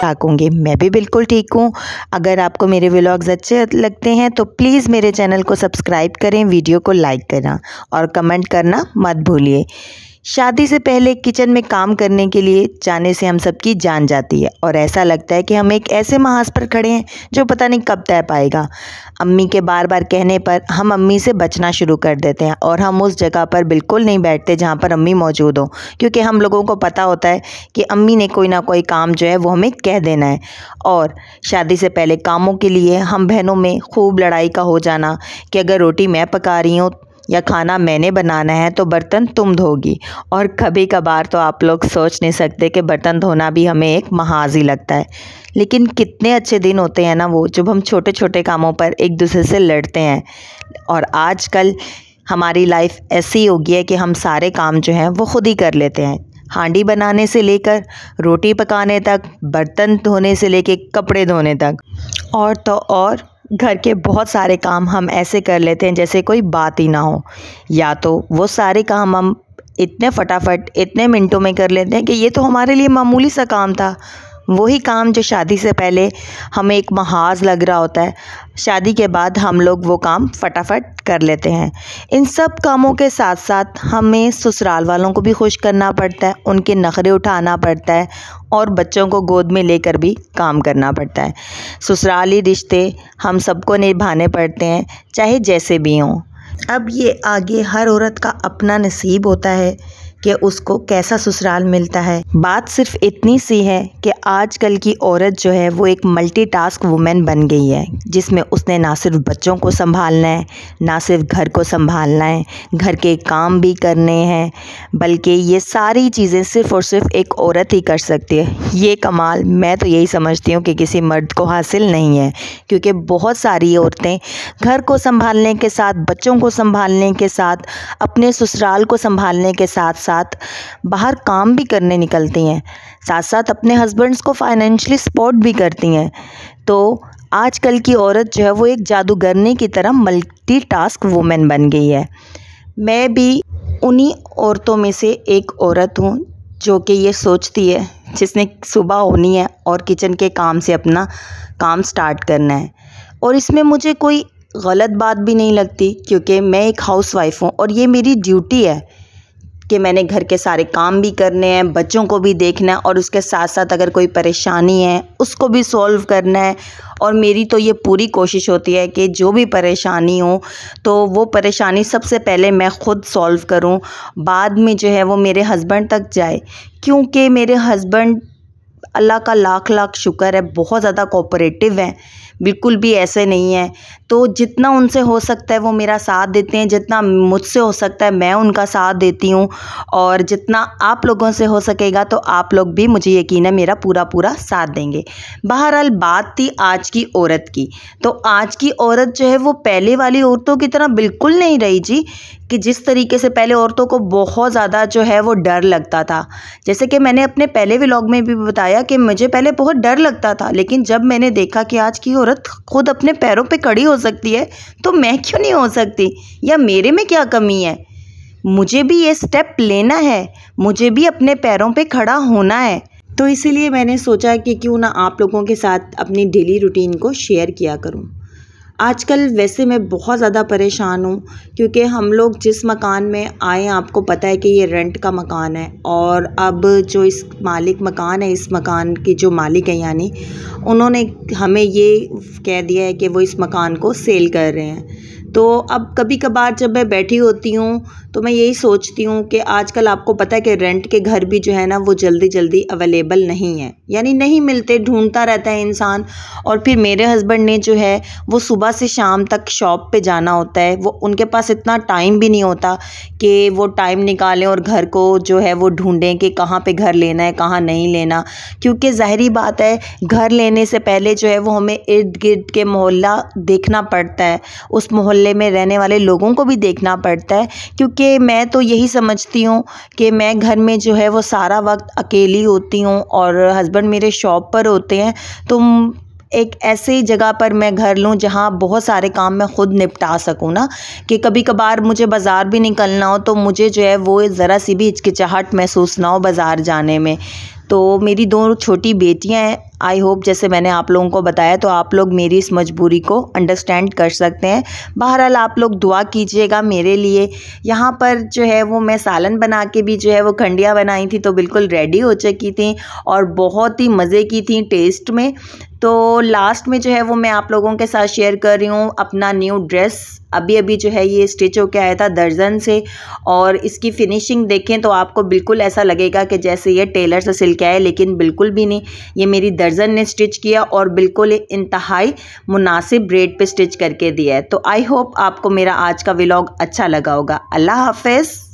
ठाक होंगे मैं भी बिल्कुल ठीक हूँ अगर आपको मेरे व्लॉग्स अच्छे लगते हैं तो प्लीज़ मेरे चैनल को सब्सक्राइब करें वीडियो को लाइक करना और कमेंट करना मत भूलिए शादी से पहले किचन में काम करने के लिए जाने से हम सबकी जान जाती है और ऐसा लगता है कि हम एक ऐसे महाज पर खड़े हैं जो पता नहीं कब तय पाएगा अम्मी के बार बार कहने पर हम अम्मी से बचना शुरू कर देते हैं और हम उस जगह पर बिल्कुल नहीं बैठते जहाँ पर अम्मी मौजूद हो क्योंकि हम लोगों को पता होता है कि अम्मी ने कोई ना कोई काम जो है वो हमें कह देना है और शादी से पहले कामों के लिए हम बहनों में खूब लड़ाई का हो जाना कि अगर रोटी मैं पका रही हूँ या खाना मैंने बनाना है तो बर्तन तुम धोगी और कभी कभार तो आप लोग सोच नहीं सकते कि बर्तन धोना भी हमें एक महाजी लगता है लेकिन कितने अच्छे दिन होते हैं ना वो जब हम छोटे छोटे कामों पर एक दूसरे से लड़ते हैं और आजकल हमारी लाइफ ऐसी हो गई है कि हम सारे काम जो हैं वो खुद ही कर लेते हैं हांडी बनाने से लेकर रोटी पकाने तक बर्तन धोने से लेकर कपड़े धोने तक और तो और घर के बहुत सारे काम हम ऐसे कर लेते हैं जैसे कोई बात ही ना हो या तो वो सारे काम हम इतने फटाफट इतने मिनटों में कर लेते हैं कि ये तो हमारे लिए मामूली सा काम था वही काम जो शादी से पहले हमें एक महाज लग रहा होता है शादी के बाद हम लोग वो काम फटाफट कर लेते हैं इन सब कामों के साथ साथ हमें ससुराल वालों को भी खुश करना पड़ता है उनके नखरे उठाना पड़ता है और बच्चों को गोद में लेकर भी काम करना पड़ता है ससुराली रिश्ते हम सबको निभाने पड़ते हैं चाहे जैसे भी हों अब ये आगे हर औरत का अपना नसीब होता है कि उसको कैसा ससुराल मिलता है बात सिर्फ इतनी सी है कि आजकल की औरत जो है वो एक मल्टीटास्क वुमेन बन गई है जिसमें उसने ना सिर्फ बच्चों को संभालना है ना सिर्फ घर को संभालना है घर के काम भी करने हैं बल्कि ये सारी चीज़ें सिर्फ़ और सिर्फ एक औरत ही कर सकती है ये कमाल मैं तो यही समझती हूँ कि किसी मर्द को हासिल नहीं है क्योंकि बहुत सारी औरतें घर को संभालने के साथ बच्चों को संभालने के साथ अपने ससुराल को संभालने के साथ साथ साथ बाहर काम भी करने निकलती हैं साथ साथ अपने हस्बैंड्स को फाइनेंशली सपोर्ट भी करती हैं तो आजकल की औरत जो है वो एक जादूगरनी की तरह मल्टी टास्क वूमेन बन गई है मैं भी उन्हीं औरतों में से एक औरत हूँ जो कि ये सोचती है जिसने सुबह होनी है और किचन के काम से अपना काम स्टार्ट करना है और इसमें मुझे कोई गलत बात भी नहीं लगती क्योंकि मैं एक हाउसवाइफ हूँ और ये मेरी ड्यूटी है कि मैंने घर के सारे काम भी करने हैं बच्चों को भी देखना है और उसके साथ साथ अगर कोई परेशानी है उसको भी सॉल्व करना है और मेरी तो ये पूरी कोशिश होती है कि जो भी परेशानी हो तो वो परेशानी सबसे पहले मैं ख़ुद सॉल्व करूं बाद में जो है वो मेरे हस्बैंड तक जाए क्योंकि मेरे हस्बैंड अल्लाह का लाख लाख शुक्र है बहुत ज़्यादा कोऑपरेटिव हैं बिल्कुल भी ऐसे नहीं है तो जितना उनसे हो सकता है वो मेरा साथ देते हैं जितना मुझसे हो सकता है मैं उनका साथ देती हूँ और जितना आप लोगों से हो सकेगा तो आप लोग भी मुझे यकीन है मेरा पूरा पूरा साथ देंगे बहरहाल बात थी आज की औरत की तो आज की औरत जो है वो पहले वाली औरतों की तरह बिल्कुल नहीं रही जी कि जिस तरीके से पहले औरतों को बहुत ज़्यादा जो है वो डर लगता था जैसे कि मैंने अपने पहले व्लॉग में भी बताया कि मुझे पहले बहुत डर लगता था लेकिन जब मैंने देखा कि आज की औरत औरत खुद अपने पैरों पे खड़ी हो सकती है तो मैं क्यों नहीं हो सकती या मेरे में क्या कमी है मुझे भी ये स्टेप लेना है मुझे भी अपने पैरों पे खड़ा होना है तो इसीलिए मैंने सोचा कि क्यों ना आप लोगों के साथ अपनी डेली रूटीन को शेयर किया करूँ आजकल वैसे मैं बहुत ज़्यादा परेशान हूँ क्योंकि हम लोग जिस मकान में आए आपको पता है कि ये रेंट का मकान है और अब जो इस मालिक मकान है इस मकान की जो मालिक है यानी उन्होंने हमें ये कह दिया है कि वो इस मकान को सेल कर रहे हैं तो अब कभी कभार जब मैं बैठी होती हूँ तो मैं यही सोचती हूँ कि आजकल आपको पता है कि रेंट के घर भी जो है ना वो जल्दी जल्दी अवेलेबल नहीं है यानी नहीं मिलते ढूंढता रहता है इंसान और फिर मेरे हस्बैंड ने जो है वो सुबह से शाम तक शॉप पे जाना होता है वो उनके पास इतना टाइम भी नहीं होता कि वो टाइम निकालें और घर को जो है वो ढूँढें कि कहाँ पर घर लेना है कहाँ नहीं लेना क्योंकि ज़ाहरी बात है घर लेने से पहले जो है वो हमें इर्द गिर्द के मोहल्ला देखना पड़ता है उस मोहल्ले में रहने वाले लोगों को भी देखना पड़ता है क्योंकि कि मैं तो यही समझती हूँ कि मैं घर में जो है वो सारा वक्त अकेली होती हूँ और हस्बैंड मेरे शॉप पर होते हैं तो एक ऐसे जगह पर मैं घर लूँ जहाँ बहुत सारे काम मैं ख़ुद निपटा सकूँ ना कि कभी कभार मुझे बाज़ार भी निकलना हो तो मुझे जो है वो ज़रा सी भी हिचकिचाहट महसूस ना हो बाज़ार जाने में तो मेरी दो छोटी बेटियां हैं आई होप जैसे मैंने आप लोगों को बताया तो आप लोग मेरी इस मजबूरी को अंडरस्टैंड कर सकते हैं बहरहाल आप लोग दुआ कीजिएगा मेरे लिए यहाँ पर जो है वो मैं सालन बना के भी जो है वो खंडिया बनाई थी तो बिल्कुल रेडी हो चुकी थी और बहुत ही मज़े की थी टेस्ट में तो लास्ट में जो है वो मैं आप लोगों के साथ शेयर कर रही हूँ अपना न्यू ड्रेस अभी अभी जो है ये स्टिच होके आया था दर्जन से और इसकी फिनिशिंग देखें तो आपको बिल्कुल ऐसा लगेगा कि जैसे ये टेलर से सिल के आए लेकिन बिल्कुल भी नहीं ये मेरी दर्जन दर्जन ने स्टिच किया और बिल्कुल इंतहाई मुनासिब रेट पे स्टिच करके दिया है तो आई होप आपको मेरा आज का व्लॉग अच्छा लगा होगा अल्लाह हाफिज़